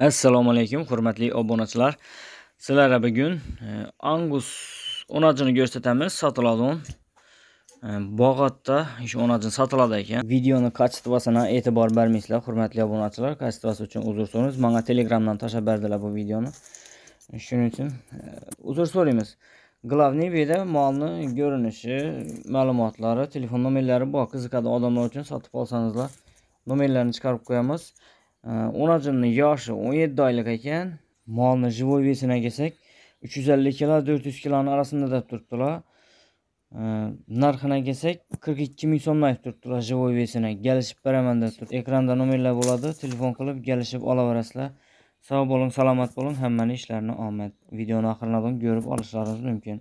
assalomu alaykum hurmatli obunachilar sizlarga bugun e, angus o'najini ko'rsatamiz sotiladi e, bog'atda shu o'najin sotiladi ekan videoni качествосына e'tibor bermaysizlar hurmatli obunachilar качествосы uchun uzr so'raymiz menga telegramdan tashlab berdilar bu videoni shuning uchun e, uzr so'raymiz Glavniy buyda molni ko'rinishi, ma'lumotlari, telefon nomerlari bor. Qiziqadi odamlar uchun sotib olsangizlar, nomerlarini chiqarib qo'yamiz. o'najonini э, yoshi o'n yetti oylik ekan molni живой весiga kelsak uch yuz ellik kilo to'rt yuz kiloni arasida deb turibdilar narxini э, kelsak qirq ikki ming so'mdan aytib turibdilar живой весiga kelishib beraman deb turib ekranda nomerlar bo'ladi telefon qilib kelishib olaverasizlar sog' bo'ling salomat bo'ling hammani ishlarini omad videoni oxirlarini ko'rib olishlaringiz mumkin